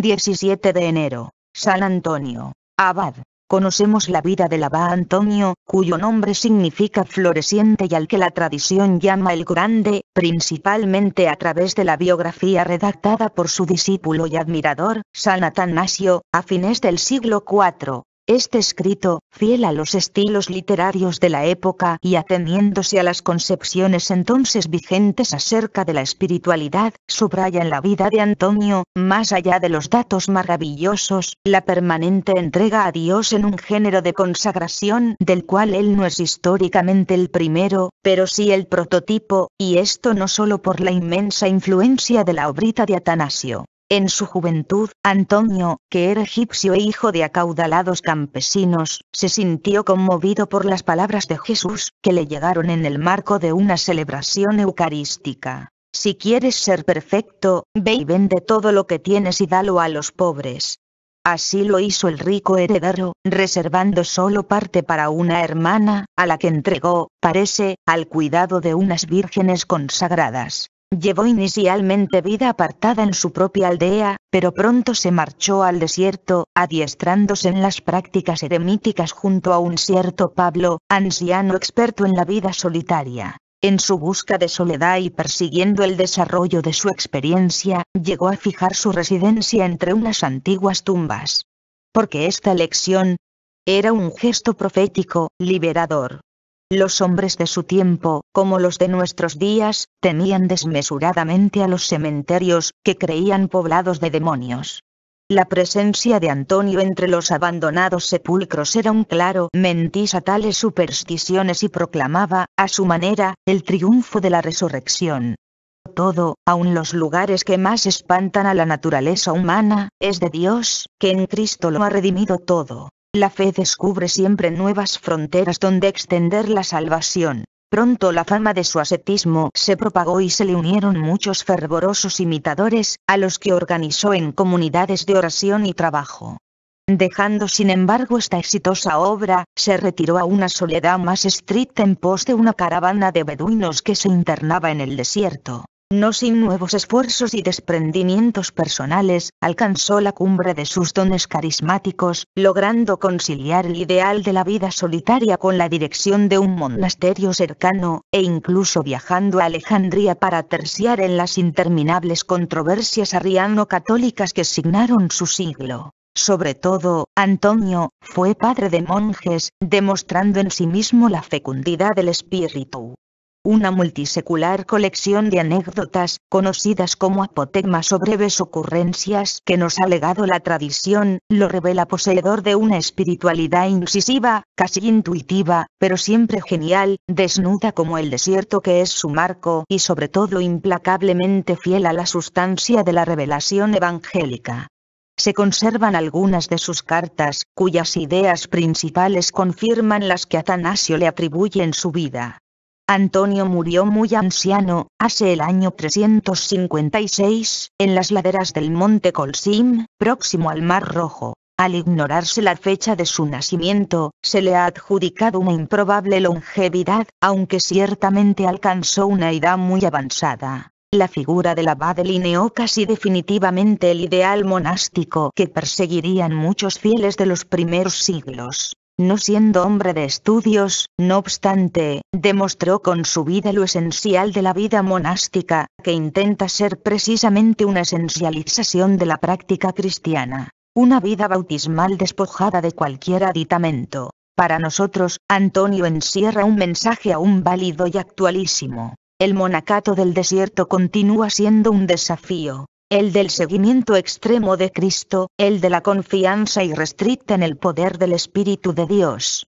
17 de enero. San Antonio. Abad. Conocemos la vida del abad Antonio, cuyo nombre significa floreciente y al que la tradición llama el Grande, principalmente a través de la biografía redactada por su discípulo y admirador, San Atanasio, a fines del siglo IV. Este escrito, fiel a los estilos literarios de la época y ateniéndose a las concepciones entonces vigentes acerca de la espiritualidad, subraya en la vida de Antonio, más allá de los datos maravillosos, la permanente entrega a Dios en un género de consagración del cual él no es históricamente el primero, pero sí el prototipo, y esto no solo por la inmensa influencia de la obrita de Atanasio, en su juventud, Antonio, que era egipcio e hijo de acaudalados campesinos, se sintió conmovido por las palabras de Jesús, que le llegaron en el marco de una celebración eucarística. Si quieres ser perfecto, ve y vende todo lo que tienes y dalo a los pobres. Así lo hizo el rico heredero, reservando solo parte para una hermana, a la que entregó, parece, al cuidado de unas vírgenes consagradas. Llevó inicialmente vida apartada en su propia aldea, pero pronto se marchó al desierto, adiestrándose en las prácticas eremíticas junto a un cierto Pablo, anciano experto en la vida solitaria. En su busca de soledad y persiguiendo el desarrollo de su experiencia, llegó a fijar su residencia entre unas antiguas tumbas. Porque esta elección era un gesto profético, liberador. Los hombres de su tiempo, como los de nuestros días, temían desmesuradamente a los cementerios, que creían poblados de demonios. La presencia de Antonio entre los abandonados sepulcros era un claro mentis a tales supersticiones y proclamaba, a su manera, el triunfo de la resurrección. Todo, aun los lugares que más espantan a la naturaleza humana, es de Dios, que en Cristo lo ha redimido todo. La fe descubre siempre nuevas fronteras donde extender la salvación. Pronto la fama de su ascetismo se propagó y se le unieron muchos fervorosos imitadores, a los que organizó en comunidades de oración y trabajo. Dejando sin embargo esta exitosa obra, se retiró a una soledad más estricta en pos de una caravana de beduinos que se internaba en el desierto no sin nuevos esfuerzos y desprendimientos personales, alcanzó la cumbre de sus dones carismáticos, logrando conciliar el ideal de la vida solitaria con la dirección de un monasterio cercano, e incluso viajando a Alejandría para terciar en las interminables controversias arriano-católicas que signaron su siglo. Sobre todo, Antonio, fue padre de monjes, demostrando en sí mismo la fecundidad del espíritu una multisecular colección de anécdotas, conocidas como apotegmas o breves ocurrencias que nos ha legado la tradición, lo revela poseedor de una espiritualidad incisiva, casi intuitiva, pero siempre genial, desnuda como el desierto que es su marco y sobre todo implacablemente fiel a la sustancia de la revelación evangélica se conservan algunas de sus cartas, cuyas ideas principales confirman las que Atanasio le atribuye en su vida. Antonio murió muy anciano, hace el año 356, en las laderas del monte Colsim, próximo al Mar Rojo. Al ignorarse la fecha de su nacimiento, se le ha adjudicado una improbable longevidad, aunque ciertamente alcanzó una edad muy avanzada. La figura del abad delineó casi definitivamente el ideal monástico que perseguirían muchos fieles de los primeros siglos. No siendo hombre de estudios, no obstante, demostró con su vida lo esencial de la vida monástica, que intenta ser precisamente una esencialización de la práctica cristiana. Una vida bautismal despojada de cualquier aditamento. Para nosotros, Antonio encierra un mensaje aún válido y actualísimo. El monacato del desierto continúa siendo un desafío, el del seguimiento extremo de Cristo, el de la confianza irrestricta en el poder del Espíritu de Dios.